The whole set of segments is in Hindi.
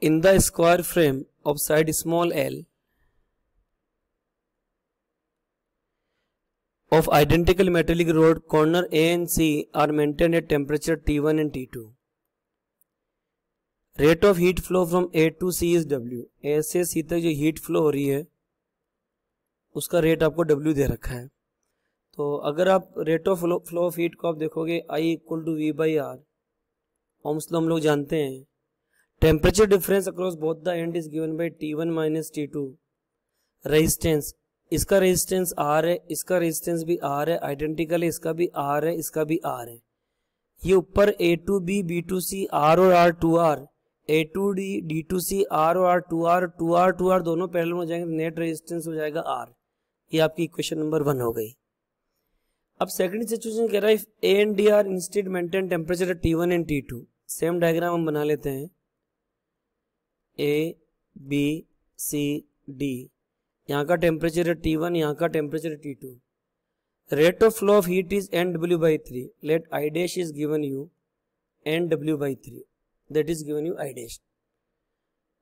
in the square frame of side small l of identical metallic rod corner A and C are maintained at temperature T1 and T2. Rate of heat flow from A to C is W A से सी तक जो हीट फ्लो हो रही है उसका रेट आपको डब्ल्यू दे रखा है तो अगर आप rate of flow of heat को आप देखोगे I equal to V by R ohms हम लोग जानते हैं Temperature difference across both the end is given by T1 minus T2. Resistance इसका रेजिस्टेंस आर है इसका रेजिस्टेंस भी आर है आइडेंटिकल है इसका भी आर है इसका भी आर है ये ऊपर A to B B to C R और R to R A to D D to C R और R to R to R to R दोनों पैरेलल हो जाएंगे नेट तो रेजिस्टेंस हो जाएगा आर ये आपकी इक्वेशन नंबर वन हो गई अब सेकंड सिचुएशन कह रहा है if A and D are instead maintain temperature T one and T two same diagram हम बना लेते हैं ए बी सी डी यहाँ का टेम्परेचर है टी वन यहाँ का टेम्परेचर है T two rate of flow of heat is N W by three let I dash is given you N W by three that is given you I dash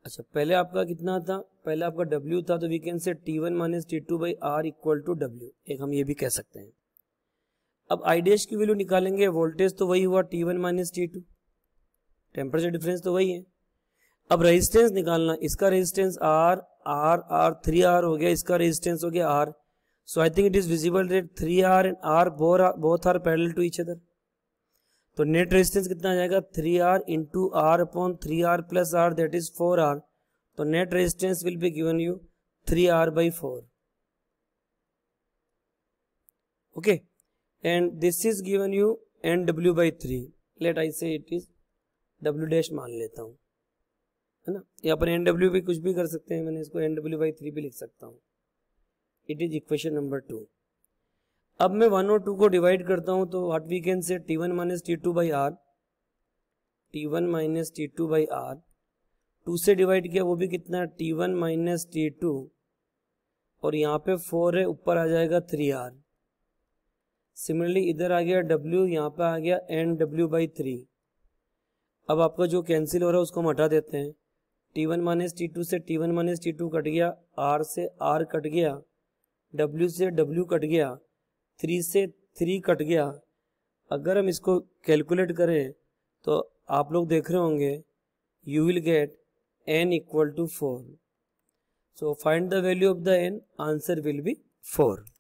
अच्छा पहले आपका कितना था पहले आपका डब्ल्यू था तो we can say T one minus T two by R equal to W एक हम ये भी कह सकते हैं अब आई डैश की वैल्यू निकालेंगे वोल्टेज तो वही हुआ T one minus T two temperature difference तो वही है अब रेजिस्टेंस निकालना इसका resistance R R R three R हो गया इसका रेजिस्टेंस हो गया R so I think it is visible rate three are and R bore both are parallel to each other तो नेट रेजिस्टेंस कितना आ जाएगा three R into R upon three R plus R that is four R तो net resistance will be given you three R by four okay and this is given you you W by three let I say it is W dash मान लेता हूं है ना या पर एन डब्ल्यू भी कुछ भी कर सकते हैं मैंने इसको एन डब्ल्यू बाई थ्री भी लिख सकता हूँ it is equation number two अब मैं वन और टू को डिवाइड करता हूँ तो हट we can say T one minus T two by R T one minus T two by R two से डिवाइड किया वो भी कितना T one minus T two और यहाँ पे फोर है ऊपर आ जाएगा थ्री आर सिमिलरली इधर आ गया डब्ल्यू यहाँ पे आ गया एन डब्ल्यू बाई थ्री अब आपका जो कैंसिल हो रहा है उसको हम हटा देते हैं T one minus T two से T one minus T two cut गया आर से आर कट गया डब्ल्यू से डब्ल्यू कट गया थ्री से थ्री कट गया अगर हम इसको कैलकुलेट करें तो आप लोग देख रहे होंगे you will get N equal to four so find the value of the N answer will be four